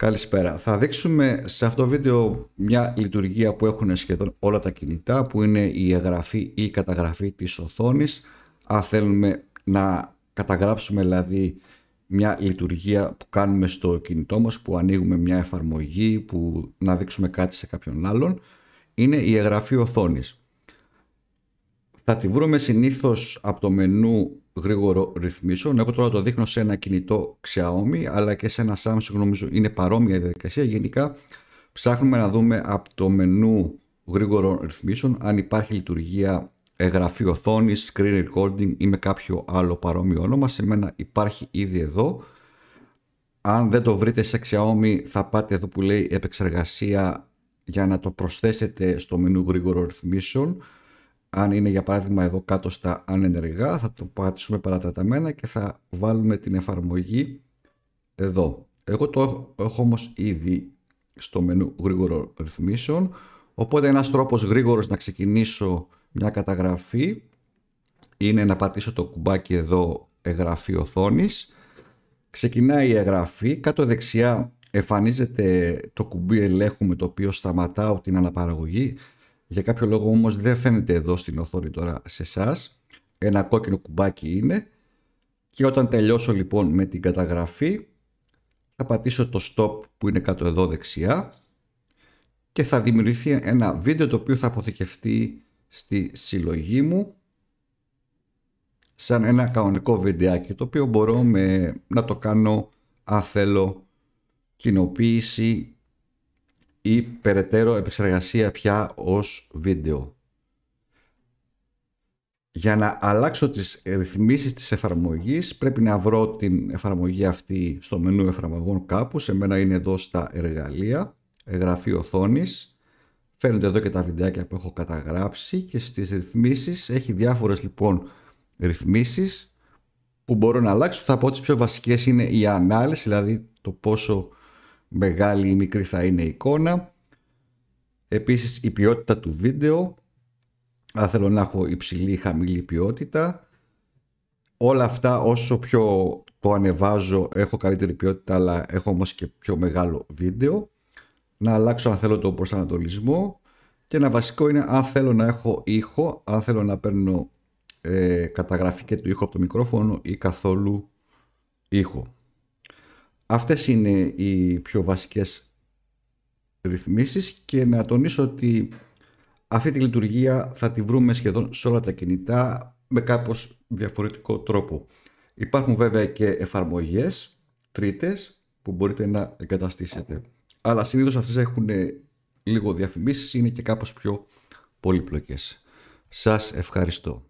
Καλησπέρα. Θα δείξουμε σε αυτό το βίντεο μια λειτουργία που έχουν σχεδόν όλα τα κινητά που είναι η εγγραφή ή η καταγραφή της οθόνης. Αν θέλουμε να καταγράψουμε δηλαδή μια λειτουργία που κάνουμε στο κινητό μας, που ανοίγουμε μια εφαρμογή, που να δείξουμε κάτι σε κάποιον άλλον, είναι η εγγραφή οθόνης. Θα τη βρούμε συνήθως από το μενού γρήγορο ρυθμίσεων. Εγώ τώρα το δείχνω σε ένα κινητό Xiaomi, αλλά και σε ένα Samsung νομίζω είναι παρόμοια η διαδικασία. Γενικά ψάχνουμε να δούμε από το μενού γρήγορων ρυθμίσεων αν υπάρχει λειτουργία εγγραφή οθόνης, screen recording ή με κάποιο άλλο παρόμοιο όνομα. Σε μένα υπάρχει ήδη εδώ. Αν δεν το βρείτε σε Xiaomi θα πάτε εδώ που λέει επεξεργασία για να το προσθέσετε στο μενού γρήγορο ρυθμίσεων αν είναι για παράδειγμα εδώ κάτω στα ανενεργά θα το πατήσουμε παραταταμένα και θα βάλουμε την εφαρμογή εδώ. Εγώ το έχω όμως ήδη στο μενού γρήγορο ρυθμίσεων οπότε ένας τρόπος γρήγορος να ξεκινήσω μια καταγραφή είναι να πατήσω το κουμπάκι εδώ εγγραφή οθόνης ξεκινάει η εγγραφή κάτω δεξιά εμφανίζεται το κουμπί ελέγχου με το οποίο σταματάω την αναπαραγωγή για κάποιο λόγο όμως δεν φαίνεται εδώ στην οθόνη τώρα σε εσάς. Ένα κόκκινο κουμπάκι είναι και όταν τελειώσω λοιπόν με την καταγραφή θα πατήσω το stop που είναι κάτω εδώ δεξιά και θα δημιουργηθεί ένα βίντεο το οποίο θα αποθηκευτεί στη συλλογή μου σαν ένα κανονικό βιντεάκι το οποίο μπορώ να το κάνω αν θέλω κοινοποίηση ή περαιτέρω επεξεργασία πια ως βίντεο. Για να αλλάξω τις ρυθμίσεις της εφαρμογής πρέπει να βρω την εφαρμογή αυτή στο μενού εφαρμογών κάπου. Σε μένα είναι εδώ στα εργαλεία, εγγραφή οθόνης. Φαίνονται εδώ και τα βιντεάκια που έχω καταγράψει και στις ρυθμίσεις έχει διάφορες λοιπόν ρυθμίσεις που μπορώ να αλλάξω. Θα πω τις πιο βασικές είναι η ανάλυση, δηλαδή το πόσο μεγάλη ή μικρή θα είναι η εικόνα. Επίσης η ποιότητα του βίντεο, αν θέλω να έχω υψηλή ή χαμηλή ποιότητα. Όλα αυτά όσο πιο το ανεβάζω έχω καλύτερη ποιότητα αλλά έχω όμως και πιο μεγάλο βίντεο. Να αλλάξω αν θέλω τον προσανατολισμό και ένα βασικό είναι αν θέλω να έχω ήχο, αν θέλω να παίρνω ε, καταγραφή και του ήχο από το μικρόφωνο ή καθόλου ήχο. Αυτές είναι οι πιο βασικές ρυθμίσεις και να τονίσω ότι αυτή τη λειτουργία θα τη βρούμε σχεδόν σε όλα τα κινητά με κάπως διαφορετικό τρόπο. Υπάρχουν βέβαια και εφαρμογές τρίτες που μπορείτε να εγκαταστήσετε. Αλλά συνήθως αυτές έχουν λίγο διαφημίσεις, είναι και κάπως πιο πολύπλοκες. Σας ευχαριστώ.